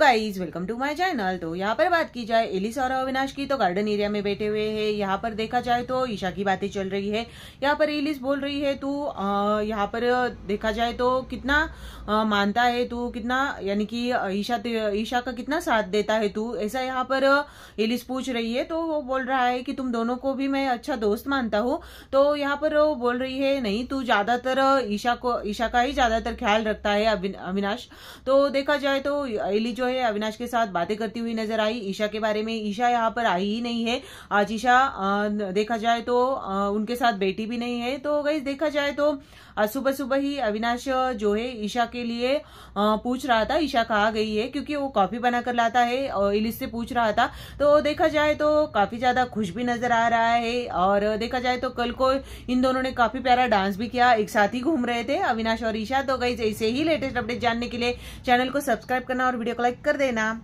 guys welcome to my channel तो यहाँ पर बात की जाए एलिस और अविनाश की तो गार्डन एरिया में बैठे हुए हैं यहाँ पर देखा जाए तो ईशा की बातें चल रही है यहाँ पर एलिस बोल रही है तू यहाँ पर देखा जाए तो कितना आ, मानता है तू कितना यानी कि ईशा ईशा का कितना साथ देता है तू ऐसा यहाँ पर एलिस पूछ रही है तो वो बोल रहा है कि तुम दोनों को भी मैं अच्छा दोस्त मानता हूँ तो यहाँ पर वो बोल रही है नहीं तू ज्यादातर ईशा को ईशा का ही ज्यादातर ख्याल रखता है अविनाश तो देखा जाए तो एलिस जो है अविनाश के साथ बातें करती हुई नजर आई ईशा के बारे में ईशा यहाँ पर आई ही नहीं है आज ईशा देखा जाए तो उनके साथ बेटी भी नहीं है तो गई देखा जाए तो सुबह सुबह ही अविनाश जो है ईशा के लिए पूछ रहा था ईशा कहा गई है क्योंकि वो कॉफी बनाकर लाता है और इलिस से पूछ रहा था तो देखा जाए तो काफी ज्यादा खुश भी नजर आ रहा है और देखा जाए तो कल को इन दोनों ने काफी प्यारा डांस भी किया एक साथ ही घूम रहे थे अविनाश और ईशा तो गई ऐसे ही लेटेस्ट अपडेट जानने के लिए चैनल को सब्सक्राइब करना और वीडियो को लाइक लाइक कर देना